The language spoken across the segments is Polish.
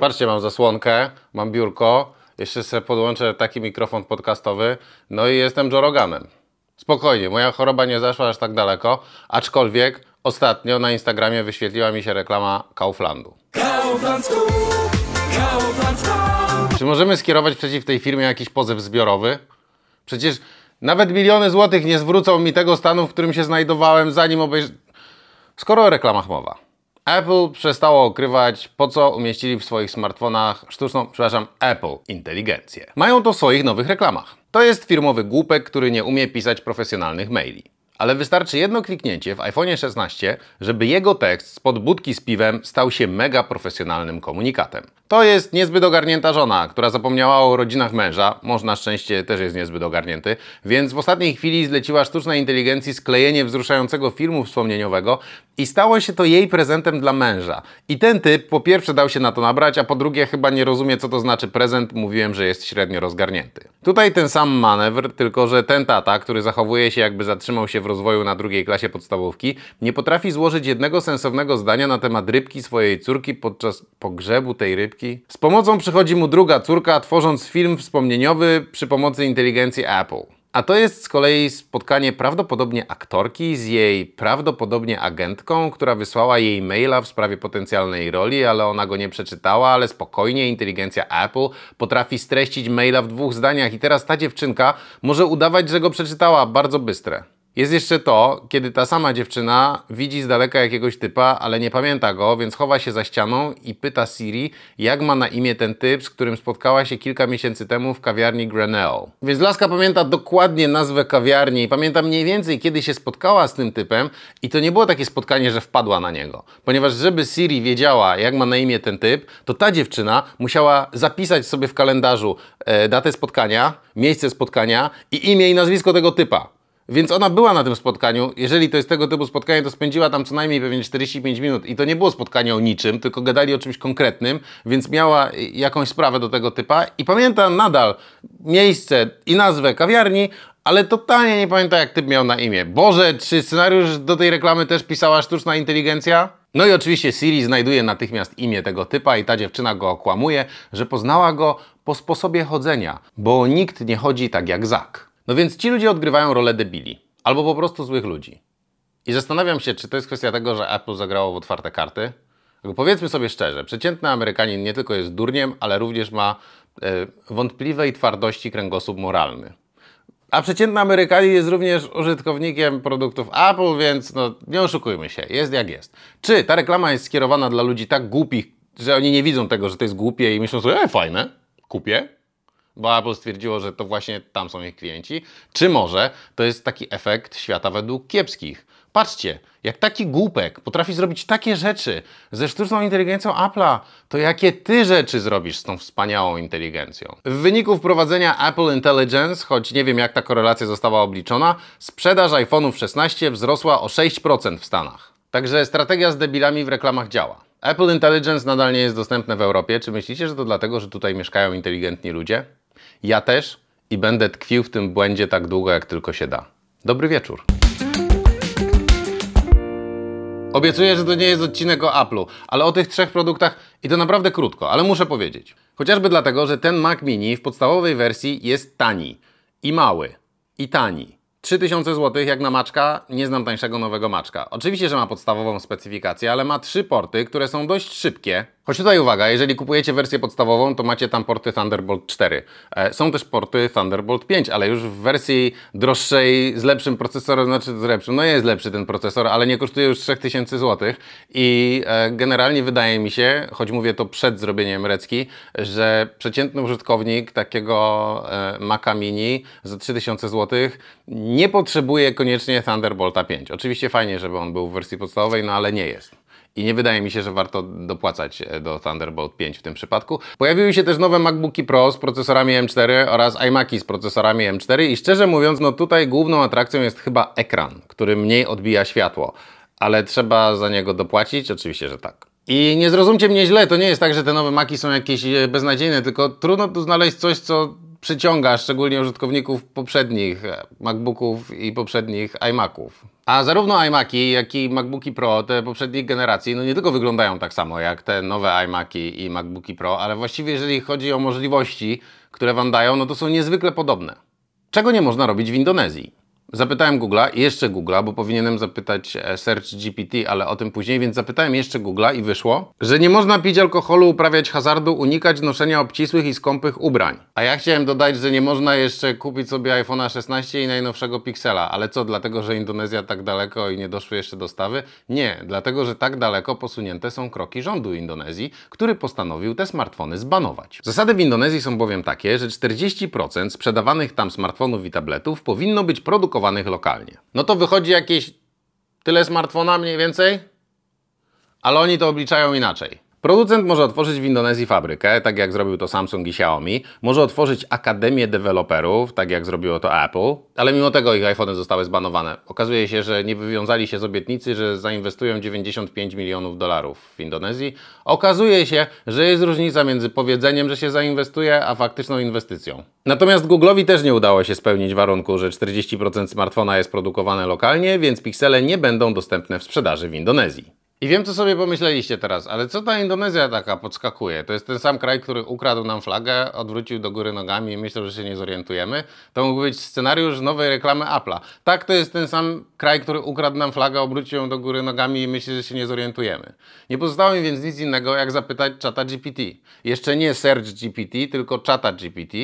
Patrzcie, mam zasłonkę, mam biurko, jeszcze sobie podłączę taki mikrofon podcastowy, no i jestem Joroganem. Spokojnie, moja choroba nie zaszła aż tak daleko, aczkolwiek ostatnio na Instagramie wyświetliła mi się reklama Kauflandu. Kaufland school, Kaufland school. Czy możemy skierować przeciw tej firmie jakiś pozew zbiorowy? Przecież nawet miliony złotych nie zwrócą mi tego stanu, w którym się znajdowałem, zanim obejrzę... Skoro o reklamach mowa. Apple przestało okrywać, po co umieścili w swoich smartfonach sztuczną, przepraszam, Apple inteligencję. Mają to w swoich nowych reklamach. To jest firmowy głupek, który nie umie pisać profesjonalnych maili. Ale wystarczy jedno kliknięcie w iPhone 16, żeby jego tekst z podbudki z piwem stał się mega profesjonalnym komunikatem. To jest niezbyt ogarnięta żona, która zapomniała o rodzinach męża. Mąż na szczęście też jest niezbyt ogarnięty. Więc w ostatniej chwili zleciła sztucznej inteligencji sklejenie wzruszającego filmu wspomnieniowego i stało się to jej prezentem dla męża. I ten typ po pierwsze dał się na to nabrać, a po drugie chyba nie rozumie co to znaczy prezent. Mówiłem, że jest średnio rozgarnięty. Tutaj ten sam manewr, tylko że ten tata, który zachowuje się jakby zatrzymał się w rozwoju na drugiej klasie podstawówki, nie potrafi złożyć jednego sensownego zdania na temat rybki swojej córki podczas pogrzebu tej rybki z pomocą przychodzi mu druga córka, tworząc film wspomnieniowy przy pomocy inteligencji Apple. A to jest z kolei spotkanie prawdopodobnie aktorki z jej prawdopodobnie agentką, która wysłała jej maila w sprawie potencjalnej roli, ale ona go nie przeczytała, ale spokojnie inteligencja Apple potrafi streścić maila w dwóch zdaniach i teraz ta dziewczynka może udawać, że go przeczytała, bardzo bystre. Jest jeszcze to, kiedy ta sama dziewczyna widzi z daleka jakiegoś typa, ale nie pamięta go, więc chowa się za ścianą i pyta Siri, jak ma na imię ten typ, z którym spotkała się kilka miesięcy temu w kawiarni Grenell. Więc laska pamięta dokładnie nazwę kawiarni i pamięta mniej więcej, kiedy się spotkała z tym typem i to nie było takie spotkanie, że wpadła na niego. Ponieważ żeby Siri wiedziała, jak ma na imię ten typ, to ta dziewczyna musiała zapisać sobie w kalendarzu e, datę spotkania, miejsce spotkania i imię i nazwisko tego typa. Więc ona była na tym spotkaniu. Jeżeli to jest tego typu spotkanie, to spędziła tam co najmniej pewnie 45 minut. I to nie było spotkanie o niczym, tylko gadali o czymś konkretnym, więc miała jakąś sprawę do tego typa. I pamięta nadal miejsce i nazwę kawiarni, ale totalnie nie pamięta, jak typ miał na imię. Boże, czy scenariusz do tej reklamy też pisała sztuczna inteligencja? No i oczywiście Siri znajduje natychmiast imię tego typa i ta dziewczyna go okłamuje, że poznała go po sposobie chodzenia, bo nikt nie chodzi tak jak Zak. No więc ci ludzie odgrywają rolę debili albo po prostu złych ludzi. I zastanawiam się, czy to jest kwestia tego, że Apple zagrało w otwarte karty. Bo powiedzmy sobie szczerze, przeciętny Amerykanin nie tylko jest durniem, ale również ma y, e, wątpliwej twardości kręgosłup moralny. A przeciętny Amerykanin jest również użytkownikiem produktów Apple, więc no, nie oszukujmy się, jest jak jest. Czy ta reklama jest skierowana dla ludzi tak głupich, że oni nie widzą tego, że to jest głupie i myślą sobie, e, fajne, kupię, bo Apple stwierdziło, że to właśnie tam są ich klienci, czy może to jest taki efekt świata według kiepskich. Patrzcie, jak taki głupek potrafi zrobić takie rzeczy ze sztuczną inteligencją Apple'a, to jakie ty rzeczy zrobisz z tą wspaniałą inteligencją? W wyniku wprowadzenia Apple Intelligence, choć nie wiem jak ta korelacja została obliczona, sprzedaż iPhone'ów 16 wzrosła o 6% w Stanach. Także strategia z debilami w reklamach działa. Apple Intelligence nadal nie jest dostępne w Europie. Czy myślicie, że to dlatego, że tutaj mieszkają inteligentni ludzie? Ja też i będę tkwił w tym błędzie tak długo, jak tylko się da. Dobry wieczór. Obiecuję, że to nie jest odcinek o Apple'u, ale o tych trzech produktach i to naprawdę krótko, ale muszę powiedzieć. Chociażby dlatego, że ten Mac Mini w podstawowej wersji jest tani i mały i tani. 3000 zł jak na maczka, nie znam tańszego nowego maczka. Oczywiście, że ma podstawową specyfikację, ale ma trzy porty, które są dość szybkie, Choć tutaj uwaga, jeżeli kupujecie wersję podstawową, to macie tam porty Thunderbolt 4. E, są też porty Thunderbolt 5, ale już w wersji droższej, z lepszym procesorem, znaczy z lepszym, no jest lepszy ten procesor, ale nie kosztuje już 3000 zł i e, generalnie wydaje mi się, choć mówię to przed zrobieniem recki, że przeciętny użytkownik takiego e, Maca Mini za 3000 zł nie potrzebuje koniecznie Thunderbolta 5. Oczywiście fajnie, żeby on był w wersji podstawowej, no ale nie jest i nie wydaje mi się, że warto dopłacać e, do Thunderbolt 5 w tym przypadku. Pojawiły się też nowe MacBooki Pro z procesorami M4 oraz iMaci z procesorami M4 i szczerze mówiąc, no tutaj główną atrakcją jest chyba ekran, który mniej odbija światło, ale trzeba za niego dopłacić? Oczywiście, że tak. I nie zrozumcie mnie źle, to nie jest tak, że te nowe maki są jakieś e, beznadziejne, tylko trudno tu znaleźć coś, co przyciąga szczególnie użytkowników poprzednich MacBooków i poprzednich iMaców. A zarówno iMaki, jak i MacBooki Pro, te poprzednich generacji, no nie tylko wyglądają tak samo jak te nowe iMaki i MacBooki Pro, ale właściwie jeżeli chodzi o możliwości, które Wam dają, no to są niezwykle podobne. Czego nie można robić w Indonezji? Zapytałem Google'a i jeszcze Google'a, bo powinienem zapytać e, Search GPT, ale o tym później, więc zapytałem jeszcze Google'a i wyszło, że nie można pić alkoholu, uprawiać hazardu, unikać noszenia obcisłych i skąpych ubrań. A ja chciałem dodać, że nie można jeszcze kupić sobie iPhone'a 16 i najnowszego Pixela. Ale co, dlatego, że Indonezja tak daleko i nie doszły jeszcze dostawy? Nie, dlatego, że tak daleko posunięte są kroki rządu Indonezji, który postanowił te smartfony zbanować. Zasady w Indonezji są bowiem takie, że 40% sprzedawanych tam smartfonów i tabletów powinno być produkowane produkowanych lokalnie. No to wychodzi jakieś tyle smartfona mniej więcej, ale oni to obliczają inaczej. Producent może otworzyć w Indonezji fabrykę, tak jak zrobił to Samsung i Xiaomi, może otworzyć akademię deweloperów, tak jak zrobiło to Apple, ale mimo tego ich iPhone zostały zbanowane. Okazuje się, że nie wywiązali się z obietnicy, że zainwestują 95 milionów dolarów w Indonezji. Okazuje się, że jest różnica między powiedzeniem, że się zainwestuje, a faktyczną inwestycją. Natomiast Google'owi też nie udało się spełnić warunku, że 40% smartfona jest produkowane lokalnie, więc piksele nie będą dostępne w sprzedaży w Indonezji. I wiem, co sobie pomyśleliście teraz, ale co ta Indonezja taka podskakuje? To jest ten sam kraj, który ukradł nam flagę, odwrócił do góry nogami i myślał, że się nie zorientujemy. To mógł być scenariusz nowej reklamy Apple'a. Tak, to jest ten sam kraj, który ukradł nam flagę, obrócił ją do góry nogami i myśli, że się nie zorientujemy. Nie pozostało mi więc nic innego, jak zapytać czata GPT. Jeszcze nie Search GPT, tylko czata GPT.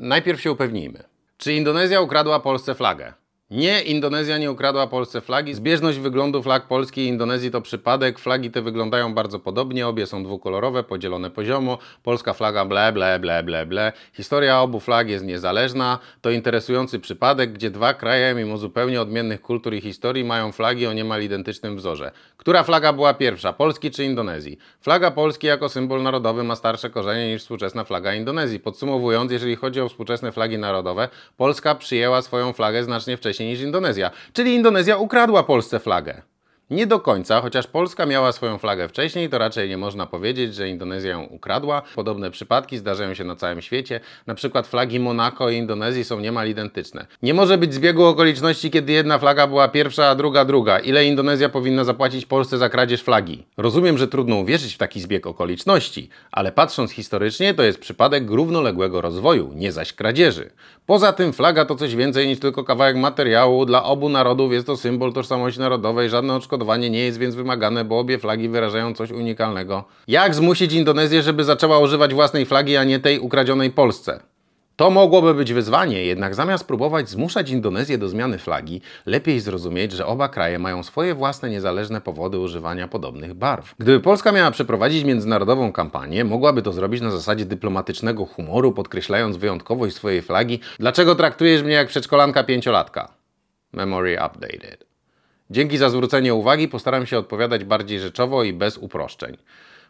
Najpierw się upewnijmy. Czy Indonezja ukradła Polsce flagę? Nie, Indonezja nie ukradła Polsce flagi. Zbieżność wyglądu flag Polski i Indonezji to przypadek. Flagi te wyglądają bardzo podobnie, obie są dwukolorowe, podzielone poziomo. Polska flaga ble, ble, ble, ble, ble. Historia obu flag jest niezależna. To interesujący przypadek, gdzie dwa kraje, mimo zupełnie odmiennych kultur i historii, mają flagi o niemal identycznym wzorze. Która flaga była pierwsza, Polski czy Indonezji? Flaga Polski jako symbol narodowy ma starsze korzenie niż współczesna flaga Indonezji. Podsumowując, jeżeli chodzi o współczesne flagi narodowe, Polska przyjęła swoją flagę znacznie wcześniej wcześniej niż Indonezja. Czyli Indonezja ukradła Polsce flagę. Nie do końca, chociaż Polska miała swoją flagę wcześniej, to raczej nie można powiedzieć, że Indonezja ją ukradła. Podobne przypadki zdarzają się na całym świecie. Na przykład flagi Monako i Indonezji są niemal identyczne. Nie może być zbiegu okoliczności, kiedy jedna flaga była pierwsza, a druga druga. Ile Indonezja powinna zapłacić Polsce za kradzież flagi? Rozumiem, że trudno uwierzyć w taki zbieg okoliczności, ale patrząc historycznie, to jest przypadek równoległego rozwoju, nie zaś kradzieży. Poza tym flaga to coś więcej niż tylko kawałek materiału. Dla obu narodów jest to symbol tożsamości narodowej, żadne oczko nie jest więc wymagane, bo obie flagi wyrażają coś unikalnego. Jak zmusić Indonezję, żeby zaczęła używać własnej flagi, a nie tej ukradzionej Polsce? To mogłoby być wyzwanie, jednak zamiast próbować zmuszać Indonezję do zmiany flagi, lepiej zrozumieć, że oba kraje mają swoje własne niezależne powody używania podobnych barw. Gdyby Polska miała przeprowadzić międzynarodową kampanię, mogłaby to zrobić na zasadzie dyplomatycznego humoru, podkreślając wyjątkowość swojej flagi. Dlaczego traktujesz mnie jak przedszkolanka pięciolatka? Memory updated. Dzięki za zwrócenie uwagi, postaram się odpowiadać bardziej rzeczowo i bez uproszczeń.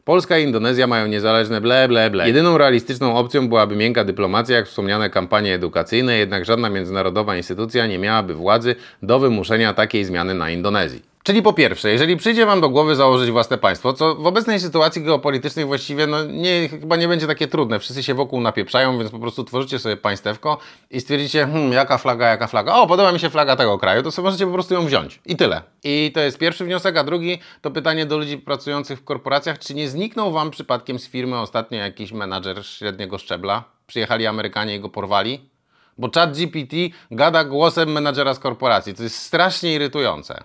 Polska i Indonezja mają niezależne ble, ble, ble. Jedyną realistyczną opcją byłaby miękka dyplomacja, jak wspomniane kampanie edukacyjne, jednak żadna międzynarodowa instytucja nie miałaby władzy do wymuszenia takiej zmiany na Indonezji. Czyli po pierwsze, jeżeli przyjdzie Wam do głowy założyć własne państwo, co w obecnej sytuacji geopolitycznej właściwie no nie, chyba nie będzie takie trudne, wszyscy się wokół napieprzają, więc po prostu tworzycie sobie państewko i stwierdzicie, hmm, jaka flaga, jaka flaga, o, podoba mi się flaga tego kraju, to sobie możecie po prostu ją wziąć. I tyle. I to jest pierwszy wniosek, a drugi to pytanie do ludzi pracujących w korporacjach, czy nie zniknął Wam przypadkiem z firmy ostatnio jakiś menadżer średniego szczebla? Przyjechali Amerykanie i go porwali? Bo Chat GPT gada głosem menadżera z korporacji, to jest strasznie irytujące.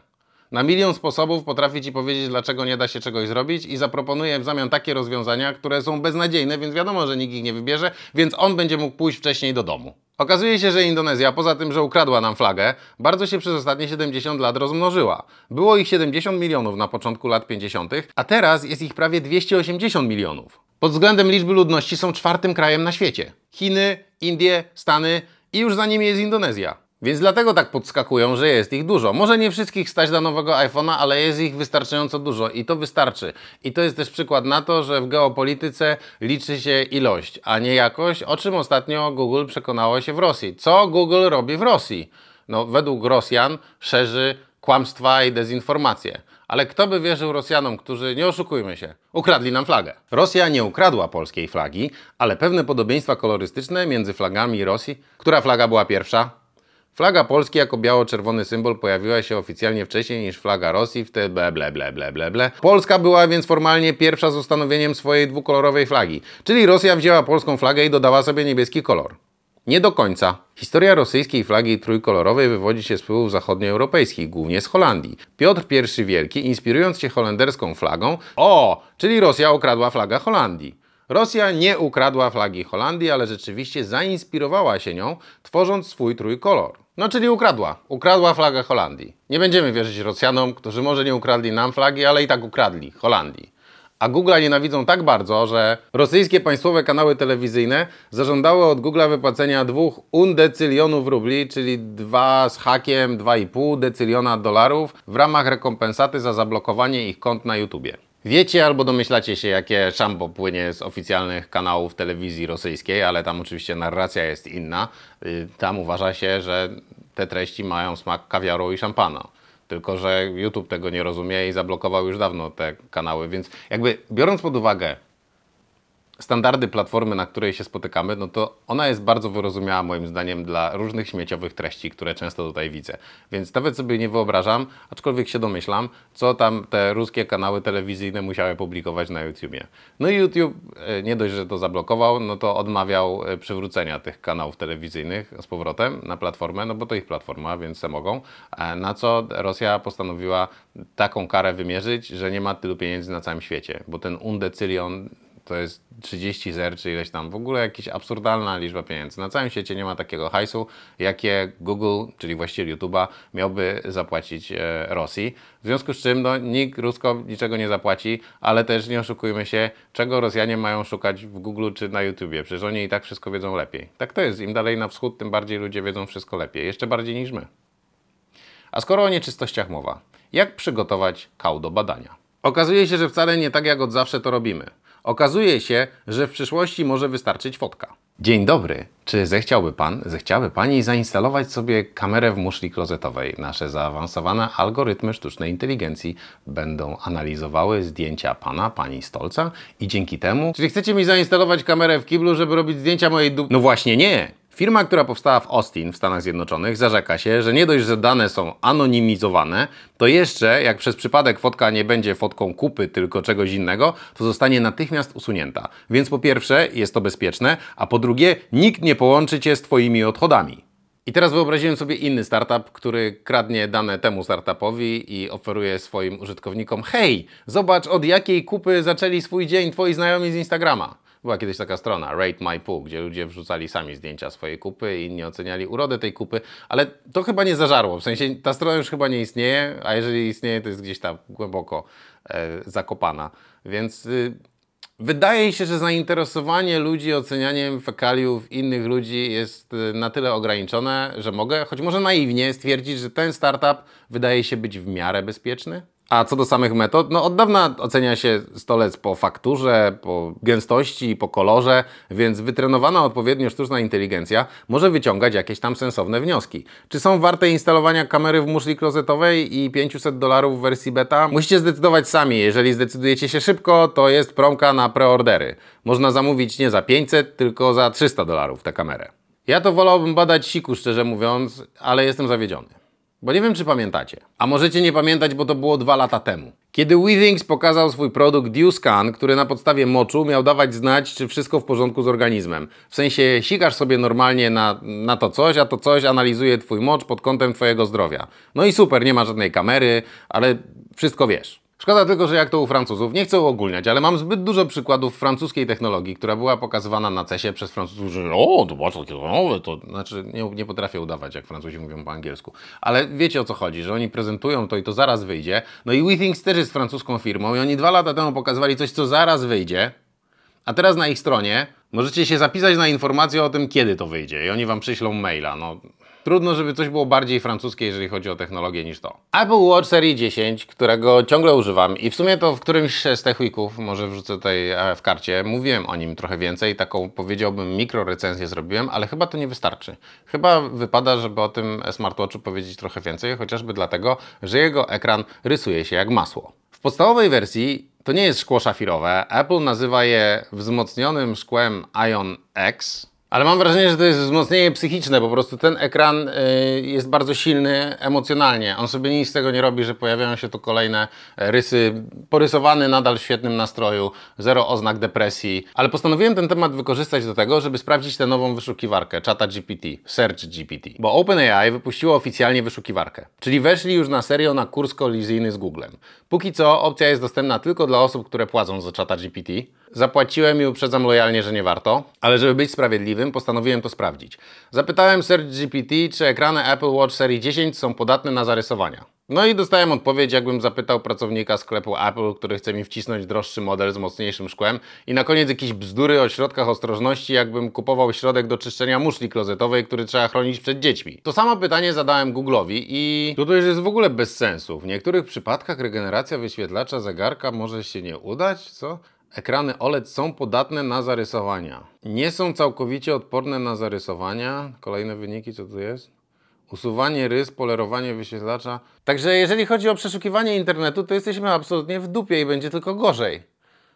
Na milion sposobów potrafi Ci powiedzieć, dlaczego nie da się czegoś zrobić i zaproponuje w zamian takie rozwiązania, które są beznadziejne, więc wiadomo, że nikt ich nie wybierze, więc on będzie mógł pójść wcześniej do domu. Okazuje się, że Indonezja, poza tym, że ukradła nam flagę, bardzo się przez ostatnie 70 lat rozmnożyła. Było ich 70 milionów na początku lat 50., a teraz jest ich prawie 280 milionów. Pod względem liczby ludności są czwartym krajem na świecie. Chiny, Indie, Stany i już za nimi jest Indonezja. Więc dlatego tak podskakują, że jest ich dużo. Może nie wszystkich stać do nowego iPhone'a, ale jest ich wystarczająco dużo i to wystarczy. I to jest też przykład na to, że w geopolityce liczy się ilość, a nie jakość, o czym ostatnio Google przekonało się w Rosji. Co Google robi w Rosji? No, według Rosjan szerzy kłamstwa i dezinformacje. Ale kto by wierzył Rosjanom, którzy, nie oszukujmy się, ukradli nam flagę? Rosja nie ukradła polskiej flagi, ale pewne podobieństwa kolorystyczne między flagami Rosji. Która flaga była pierwsza? Flaga Polski jako biało-czerwony symbol pojawiła się oficjalnie wcześniej niż flaga Rosji, wtedy ble ble ble ble ble ble. Polska była więc formalnie pierwsza z ustanowieniem swojej dwukolorowej flagi, czyli Rosja wzięła polską flagę i dodała sobie niebieski kolor. Nie do końca. Historia rosyjskiej flagi trójkolorowej wywodzi się z wpływów zachodnioeuropejskich, głównie z Holandii. Piotr I Wielki, inspirując się holenderską flagą, o, czyli Rosja okradła flagę Holandii. Rosja nie ukradła flagi Holandii, ale rzeczywiście zainspirowała się nią, tworząc swój trójkolor. No czyli ukradła. Ukradła flagę Holandii. Nie będziemy wierzyć Rosjanom, którzy może nie ukradli nam flagi, ale i tak ukradli Holandii. A Google'a nienawidzą tak bardzo, że rosyjskie państwowe kanały telewizyjne zażądały od Google'a wypłacenia dwóch undecylionów rubli, czyli dwa z hakiem 2,5 decyliona dolarów w ramach rekompensaty za zablokowanie ich kont na YouTubie. Wiecie albo domyślacie się, jakie szambo płynie z oficjalnych kanałów telewizji rosyjskiej, ale tam oczywiście narracja jest inna. Y, tam uważa się, że te treści mają smak kawiaru i szampana. Tylko, że YouTube tego nie rozumie i zablokował już dawno te kanały, więc jakby biorąc pod uwagę standardy platformy, na której się spotykamy, no to ona jest bardzo wyrozumiała moim zdaniem dla różnych śmieciowych treści, które często tutaj widzę. Więc nawet sobie nie wyobrażam, aczkolwiek się domyślam, co tam te ruskie kanały telewizyjne musiały publikować na YouTubie. No i YouTube e, nie dość, że to zablokował, no to odmawiał e, przywrócenia tych kanałów telewizyjnych z powrotem na platformę, no bo to ich platforma, więc se mogą. E, na co Rosja postanowiła taką karę wymierzyć, że nie ma tylu pieniędzy na całym świecie, bo ten undecylion to jest 30 zer czy ileś tam, w ogóle jakaś absurdalna liczba pieniędzy. Na całym świecie nie ma takiego hajsu, jakie Google, czyli właściciel YouTube'a, miałby zapłacić e, Rosji. W związku z czym no, nikt Rusko niczego nie zapłaci, ale też nie oszukujmy się, czego Rosjanie mają szukać w Google czy na YouTubie. Przecież oni i tak wszystko wiedzą lepiej. Tak to jest. Im dalej na wschód, tym bardziej ludzie wiedzą wszystko lepiej. Jeszcze bardziej niż my. A skoro o nieczystościach mowa, jak przygotować kał do badania? Okazuje się, że wcale nie tak jak od zawsze to robimy. Okazuje się, że w przyszłości może wystarczyć fotka. Dzień dobry. Czy zechciałby Pan, zechciałaby Pani zainstalować sobie kamerę w muszli klozetowej? Nasze zaawansowane algorytmy sztucznej inteligencji będą analizowały zdjęcia Pana, Pani Stolca i dzięki temu... Czyli chcecie mi zainstalować kamerę w kiblu, żeby robić zdjęcia mojej dupy? No właśnie nie! Firma, która powstała w Austin w Stanach Zjednoczonych zarzeka się, że nie dość, że dane są anonimizowane, to jeszcze jak przez przypadek fotka nie będzie fotką kupy, tylko czegoś innego, to zostanie natychmiast usunięta. Więc po pierwsze jest to bezpieczne, a po drugie nikt nie połączy Cię z Twoimi odchodami. I teraz wyobraziłem sobie inny startup, który kradnie dane temu startupowi i oferuje swoim użytkownikom: Hej, zobacz od jakiej kupy zaczęli swój dzień Twoi znajomi z Instagrama. Była kiedyś taka strona, Rate My Poo, gdzie ludzie wrzucali sami zdjęcia swojej kupy i inni oceniali urodę tej kupy, ale to chyba nie zażarło, w sensie ta strona już chyba nie istnieje, a jeżeli istnieje, to jest gdzieś tam głęboko e, zakopana. Więc... Y Wydaje się, że zainteresowanie ludzi ocenianiem fekaliów innych ludzi jest y, na tyle ograniczone, że mogę, choć może naiwnie, stwierdzić, że ten startup wydaje się być w miarę bezpieczny. A co do samych metod, no od dawna ocenia się stolec po fakturze, po gęstości, po kolorze, więc wytrenowana odpowiednio sztuczna inteligencja może wyciągać jakieś tam sensowne wnioski. Czy są warte instalowania kamery w muszli klozetowej i 500 dolarów w wersji beta? Musicie zdecydować sami, jeżeli zdecydujecie się szybko, to jest promka na preordery. Można zamówić nie za 500, tylko za 300 dolarów tę kamerę. Ja to wolałbym badać siku, szczerze mówiąc, ale jestem zawiedziony. Bo nie wiem, czy pamiętacie. A możecie nie pamiętać, bo to było dwa lata temu. Kiedy Withings pokazał swój produkt Duscan, który na podstawie moczu miał dawać znać, czy wszystko w porządku z organizmem. W sensie sikasz sobie normalnie na, na to coś, a to coś analizuje twój mocz pod kątem twojego zdrowia. No i super, nie ma żadnej kamery, ale wszystko wiesz. Szkoda tylko, że jak to u Francuzów, nie chcę uogólniać, ale mam zbyt dużo przykładów francuskiej technologii, która była pokazywana na CESie przez Francuzów, że o, zobacz, takie nowe, to znaczy nie, nie potrafię udawać, jak Francuzi mówią po angielsku. Ale wiecie o co chodzi, że oni prezentują to i to zaraz wyjdzie. No i WeThings też jest francuską firmą i oni dwa lata temu pokazywali coś, co zaraz wyjdzie, a teraz na ich stronie możecie się zapisać na informację o tym, kiedy to wyjdzie i oni wam przyślą maila. No, Trudno, żeby coś było bardziej francuskie, jeżeli chodzi o technologię, niż to. Apple Watch Series 10, którego ciągle używam i w sumie to w którymś z tych weeków, może wrzucę tutaj e, w karcie, mówiłem o nim trochę więcej, taką powiedziałbym mikro recenzję zrobiłem, ale chyba to nie wystarczy. Chyba wypada, żeby o tym smartwatchu powiedzieć trochę więcej, chociażby dlatego, że jego ekran rysuje się jak masło. W podstawowej wersji to nie jest szkło szafirowe. Apple nazywa je wzmocnionym szkłem Ion X, ale mam wrażenie, że to jest wzmocnienie psychiczne, po prostu ten ekran y, jest bardzo silny emocjonalnie. On sobie nic z tego nie robi, że pojawiają się tu kolejne e, rysy. Porysowany nadal w świetnym nastroju, zero oznak depresji. Ale postanowiłem ten temat wykorzystać do tego, żeby sprawdzić tę nową wyszukiwarkę, czata GPT, Search GPT. Bo OpenAI wypuściło oficjalnie wyszukiwarkę, czyli weszli już na serio na kurs kolizyjny z Googlem. Póki co opcja jest dostępna tylko dla osób, które płacą za czata GPT. Zapłaciłem i uprzedzam lojalnie, że nie warto, ale żeby być sprawiedliwym, postanowiłem to sprawdzić. Zapytałem GPT, czy ekrany Apple Watch serii 10 są podatne na zarysowania. No i dostałem odpowiedź, jakbym zapytał pracownika sklepu Apple, który chce mi wcisnąć droższy model z mocniejszym szkłem i na koniec jakieś bzdury o środkach ostrożności, jakbym kupował środek do czyszczenia muszli klozetowej, który trzeba chronić przed dziećmi. To samo pytanie zadałem Google'owi i tutaj to już jest w ogóle bez sensu. W niektórych przypadkach regeneracja wyświetlacza zegarka może się nie udać, co? Ekrany OLED są podatne na zarysowania. Nie są całkowicie odporne na zarysowania. Kolejne wyniki, co tu jest? Usuwanie rys, polerowanie wyświetlacza. Także jeżeli chodzi o przeszukiwanie internetu, to jesteśmy absolutnie w dupie i będzie tylko gorzej.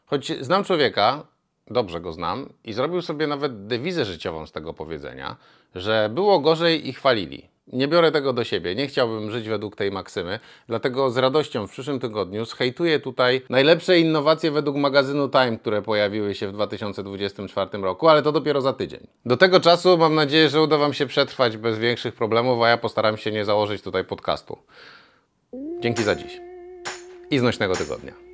Choć znam człowieka, dobrze go znam, i zrobił sobie nawet dewizę życiową z tego powiedzenia, że było gorzej i chwalili. Nie biorę tego do siebie, nie chciałbym żyć według tej maksymy, dlatego z radością w przyszłym tygodniu schejtuję tutaj najlepsze innowacje według magazynu Time, które pojawiły się w 2024 roku, ale to dopiero za tydzień. Do tego czasu mam nadzieję, że uda Wam się przetrwać bez większych problemów, a ja postaram się nie założyć tutaj podcastu. Dzięki za dziś i znośnego tygodnia.